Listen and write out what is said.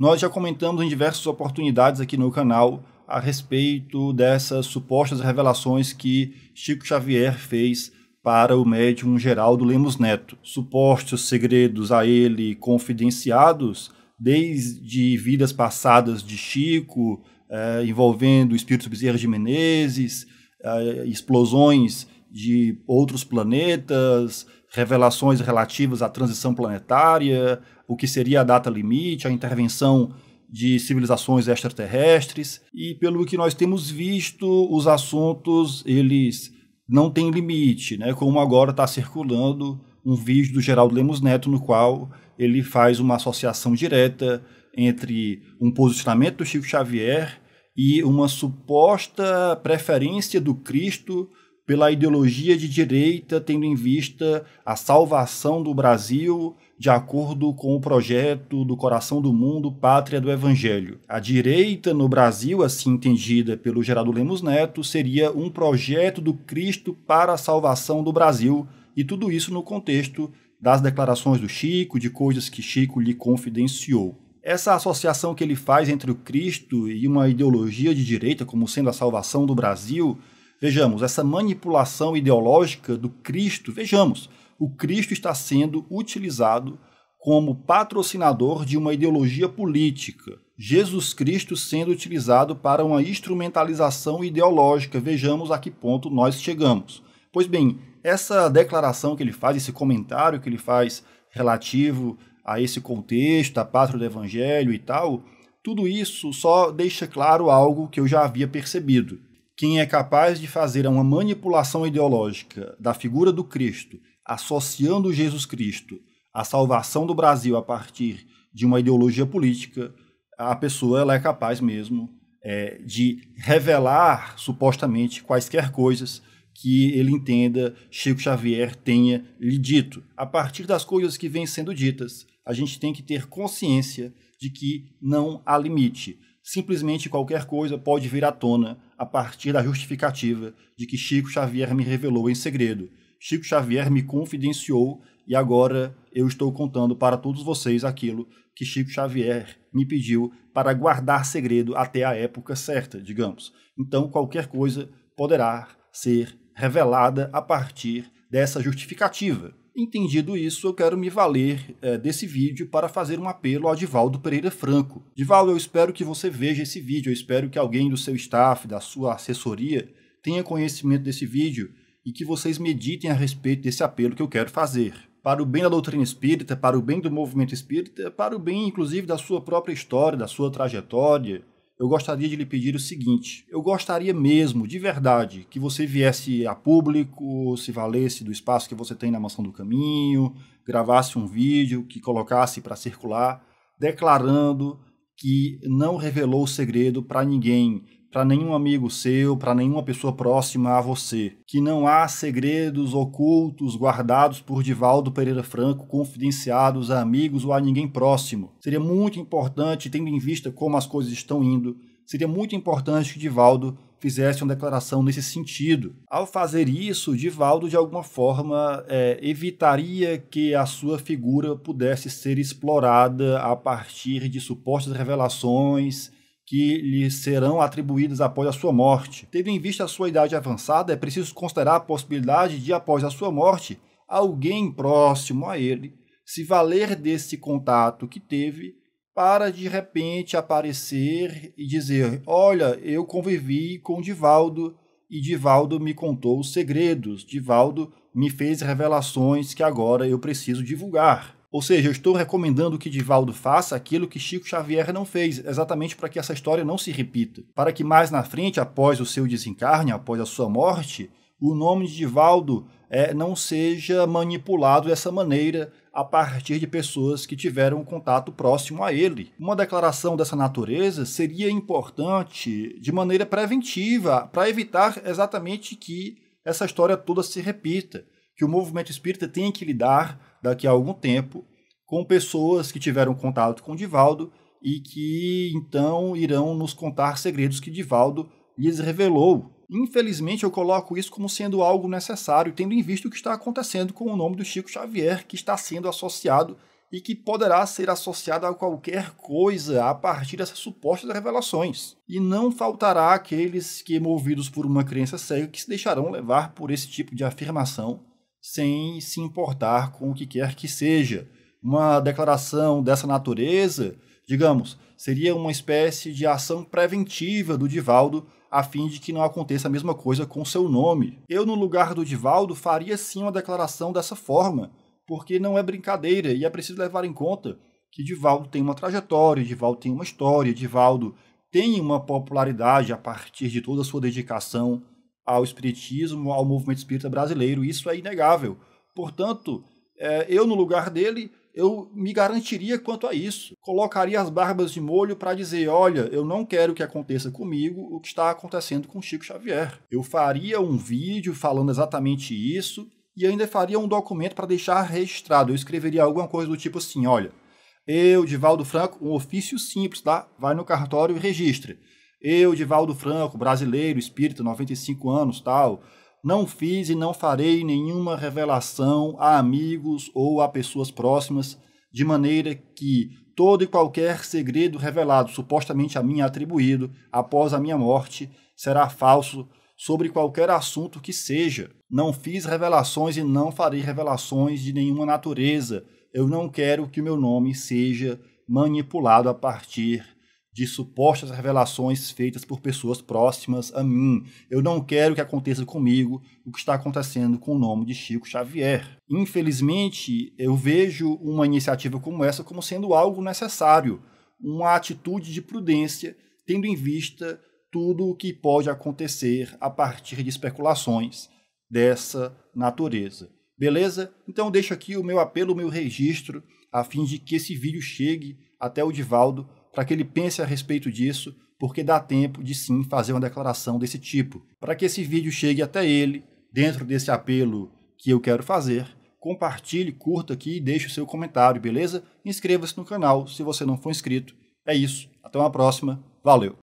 Nós já comentamos em diversas oportunidades aqui no canal a respeito dessas supostas revelações que Chico Xavier fez para o médium Geraldo Lemos Neto. Supostos segredos a ele confidenciados desde vidas passadas de Chico, eh, envolvendo espíritos espírito Bezerra de Menezes, eh, explosões de outros planetas, revelações relativas à transição planetária, o que seria a data limite, a intervenção de civilizações extraterrestres e pelo que nós temos visto, os assuntos eles não têm limite, né? Como agora está circulando um vídeo do Geraldo Lemos Neto no qual ele faz uma associação direta entre um posicionamento do Chico Xavier e uma suposta preferência do Cristo pela ideologia de direita, tendo em vista a salvação do Brasil de acordo com o projeto do coração do mundo, pátria do evangelho. A direita no Brasil, assim entendida pelo Geraldo Lemos Neto, seria um projeto do Cristo para a salvação do Brasil, e tudo isso no contexto das declarações do Chico, de coisas que Chico lhe confidenciou. Essa associação que ele faz entre o Cristo e uma ideologia de direita como sendo a salvação do Brasil Vejamos, essa manipulação ideológica do Cristo, vejamos, o Cristo está sendo utilizado como patrocinador de uma ideologia política. Jesus Cristo sendo utilizado para uma instrumentalização ideológica. Vejamos a que ponto nós chegamos. Pois bem, essa declaração que ele faz, esse comentário que ele faz relativo a esse contexto, a pátria do evangelho e tal, tudo isso só deixa claro algo que eu já havia percebido quem é capaz de fazer uma manipulação ideológica da figura do Cristo, associando Jesus Cristo à salvação do Brasil a partir de uma ideologia política, a pessoa ela é capaz mesmo é, de revelar supostamente quaisquer coisas que ele entenda Chico Xavier tenha lhe dito. A partir das coisas que vêm sendo ditas, a gente tem que ter consciência de que não há limite simplesmente qualquer coisa pode vir à tona a partir da justificativa de que Chico Xavier me revelou em segredo. Chico Xavier me confidenciou e agora eu estou contando para todos vocês aquilo que Chico Xavier me pediu para guardar segredo até a época certa, digamos. Então, qualquer coisa poderá ser revelada a partir dessa justificativa. Entendido isso, eu quero me valer é, desse vídeo para fazer um apelo ao Divaldo Pereira Franco. Divaldo, eu espero que você veja esse vídeo, eu espero que alguém do seu staff, da sua assessoria, tenha conhecimento desse vídeo e que vocês meditem a respeito desse apelo que eu quero fazer. Para o bem da doutrina espírita, para o bem do movimento espírita, para o bem, inclusive, da sua própria história, da sua trajetória, eu gostaria de lhe pedir o seguinte: eu gostaria mesmo, de verdade, que você viesse a público, se valesse do espaço que você tem na Mansão do Caminho, gravasse um vídeo que colocasse para circular, declarando que não revelou o segredo para ninguém, para nenhum amigo seu, para nenhuma pessoa próxima a você. Que não há segredos ocultos guardados por Divaldo Pereira Franco, confidenciados a amigos ou a ninguém próximo. Seria muito importante, tendo em vista como as coisas estão indo, seria muito importante que Divaldo fizesse uma declaração nesse sentido. Ao fazer isso, Divaldo, de alguma forma, é, evitaria que a sua figura pudesse ser explorada a partir de supostas revelações que lhe serão atribuídas após a sua morte. Tendo em vista a sua idade avançada, é preciso considerar a possibilidade de, após a sua morte, alguém próximo a ele se valer desse contato que teve para de repente aparecer e dizer: Olha, eu convivi com Divaldo e Divaldo me contou segredos, Divaldo me fez revelações que agora eu preciso divulgar. Ou seja, eu estou recomendando que Divaldo faça aquilo que Chico Xavier não fez, exatamente para que essa história não se repita. Para que mais na frente, após o seu desencarne, após a sua morte, o nome de Divaldo é, não seja manipulado dessa maneira a partir de pessoas que tiveram contato próximo a ele. Uma declaração dessa natureza seria importante de maneira preventiva, para evitar exatamente que essa história toda se repita, que o movimento espírita tenha que lidar daqui a algum tempo com pessoas que tiveram contato com Divaldo e que então irão nos contar segredos que Divaldo lhes revelou Infelizmente, eu coloco isso como sendo algo necessário, tendo em vista o que está acontecendo com o nome do Chico Xavier, que está sendo associado e que poderá ser associado a qualquer coisa a partir dessas supostas revelações. E não faltará aqueles que, movidos por uma crença cega, que se deixarão levar por esse tipo de afirmação sem se importar com o que quer que seja. Uma declaração dessa natureza, digamos, seria uma espécie de ação preventiva do Divaldo a fim de que não aconteça a mesma coisa com seu nome. Eu, no lugar do Divaldo, faria sim uma declaração dessa forma, porque não é brincadeira e é preciso levar em conta que Divaldo tem uma trajetória, Divaldo tem uma história, Divaldo tem uma popularidade a partir de toda a sua dedicação ao espiritismo, ao movimento espírita brasileiro, isso é inegável. Portanto, eh, eu, no lugar dele, eu me garantiria quanto a isso. Colocaria as barbas de molho para dizer: olha, eu não quero que aconteça comigo o que está acontecendo com Chico Xavier. Eu faria um vídeo falando exatamente isso e ainda faria um documento para deixar registrado. Eu escreveria alguma coisa do tipo assim: olha, eu, Divaldo Franco, um ofício simples, tá? Vai no cartório e registre. Eu, Divaldo Franco, brasileiro, espírita, 95 anos, tal não fiz e não farei nenhuma revelação a amigos ou a pessoas próximas, de maneira que todo e qualquer segredo revelado supostamente a mim atribuído após a minha morte será falso sobre qualquer assunto que seja. Não fiz revelações e não farei revelações de nenhuma natureza. Eu não quero que o meu nome seja manipulado a partir de supostas revelações feitas por pessoas próximas a mim. Eu não quero que aconteça comigo o que está acontecendo com o nome de Chico Xavier. Infelizmente, eu vejo uma iniciativa como essa como sendo algo necessário, uma atitude de prudência, tendo em vista tudo o que pode acontecer a partir de especulações dessa natureza. Beleza? Então deixo aqui o meu apelo, o meu registro, a fim de que esse vídeo chegue até o Divaldo para que ele pense a respeito disso, porque dá tempo de sim fazer uma declaração desse tipo. Para que esse vídeo chegue até ele, dentro desse apelo que eu quero fazer, compartilhe, curta aqui e deixe o seu comentário, beleza? Inscreva-se no canal se você não for inscrito. É isso, até uma próxima, valeu!